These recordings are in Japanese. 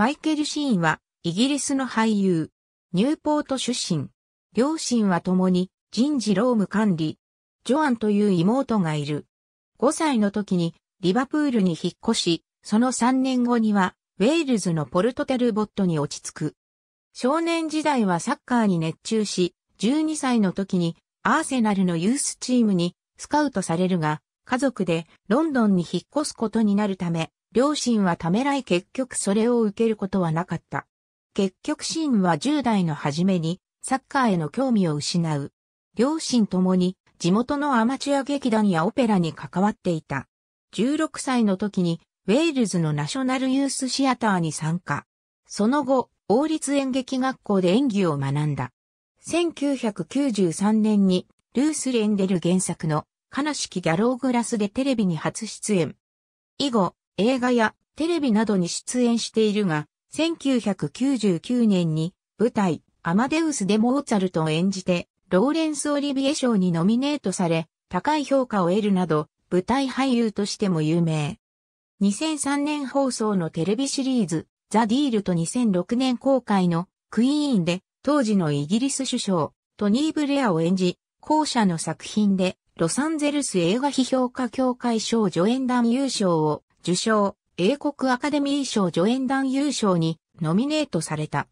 マイケル・シーンは、イギリスの俳優、ニューポート出身。両親は共に、人事労務管理、ジョアンという妹がいる。5歳の時に、リバプールに引っ越し、その3年後には、ウェールズのポルトテルボットに落ち着く。少年時代はサッカーに熱中し、12歳の時にアーセナルのユースチームにスカウトされるが、家族でロンドンに引っ越すことになるため、両親はためらい結局それを受けることはなかった。結局シンは10代の初めにサッカーへの興味を失う。両親ともに地元のアマチュア劇団やオペラに関わっていた。16歳の時にウェールズのナショナルユースシアターに参加。その後、王立演劇学校で演技を学んだ。1993年にルース・レンデル原作の悲しきギャローグラスでテレビに初出演。以後、映画やテレビなどに出演しているが、1999年に舞台、アマデウスでモーツァルトを演じて、ローレンス・オリビエ賞にノミネートされ、高い評価を得るなど、舞台俳優としても有名。2003年放送のテレビシリーズ、ザ・ディールと2006年公開のクイーンで、当時のイギリス首相、トニー・ブレアを演じ、後者の作品で、ロサンゼルス映画批評家協会賞助演団優勝を受賞、英国アカデミー賞助演団優勝にノミネートされた。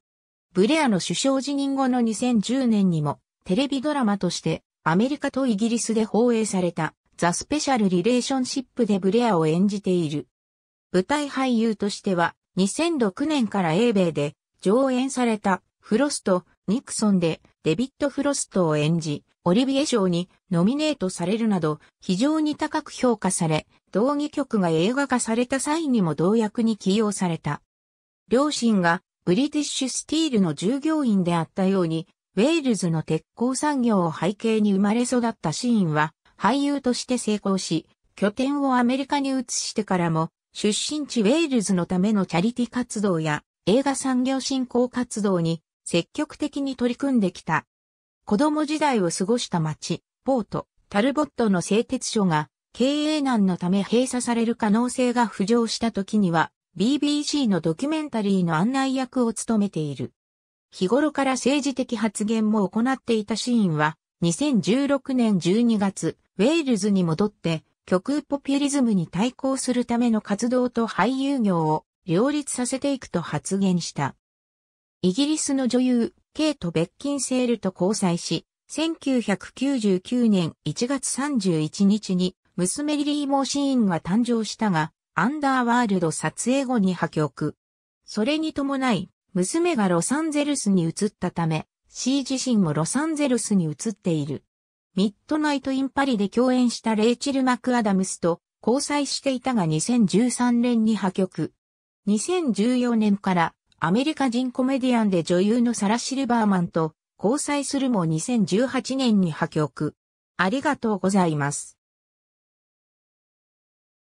ブレアの首相辞任後の2010年にも、テレビドラマとしてアメリカとイギリスで放映されたザ・スペシャル・リレーションシップでブレアを演じている。舞台俳優としては2006年から英米で上演されたフロスト、ニクソンでデビッド・フロストを演じ、オリビエ賞にノミネートされるなど非常に高く評価され、同義曲が映画化された際にも同役に起用された。両親がブリティッシュスティールの従業員であったように、ウェールズの鉄鋼産業を背景に生まれ育ったシーンは、俳優として成功し、拠点をアメリカに移してからも、出身地ウェールズのためのチャリティ活動や映画産業振興活動に積極的に取り組んできた。子供時代を過ごした町、ポート、タルボットの製鉄所が経営難のため閉鎖される可能性が浮上した時には BBC のドキュメンタリーの案内役を務めている。日頃から政治的発言も行っていたシーンは2016年12月、ウェールズに戻って極右ポピュリズムに対抗するための活動と俳優業を両立させていくと発言した。イギリスの女優、ケイト・ベッキンセールと交際し、1999年1月31日に娘リリー・モーシーンが誕生したが、アンダーワールド撮影後に破局。それに伴い、娘がロサンゼルスに移ったため、C 自身もロサンゼルスに移っている。ミッドナイト・イン・パリで共演したレイチル・マクアダムスと交際していたが2013年に破局。2014年からアメリカ人コメディアンで女優のサラ・シルバーマンと交際するも2018年に破局。ありがとうございます。